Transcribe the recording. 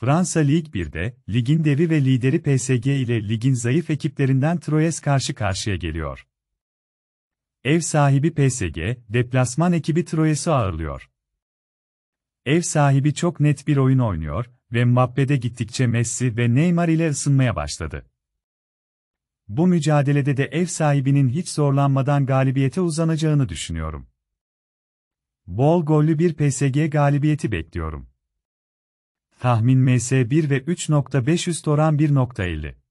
Fransa Lig 1'de, ligin devi ve lideri PSG ile ligin zayıf ekiplerinden Troyes karşı karşıya geliyor. Ev sahibi PSG, deplasman ekibi Troyes'i ağırlıyor. Ev sahibi çok net bir oyun oynuyor ve Mbappe'de gittikçe Messi ve Neymar ile ısınmaya başladı. Bu mücadelede de ev sahibinin hiç zorlanmadan galibiyete uzanacağını düşünüyorum. Bol gollü bir PSG galibiyeti bekliyorum tahmin MS1 ve 3.5 üst oran 1.50.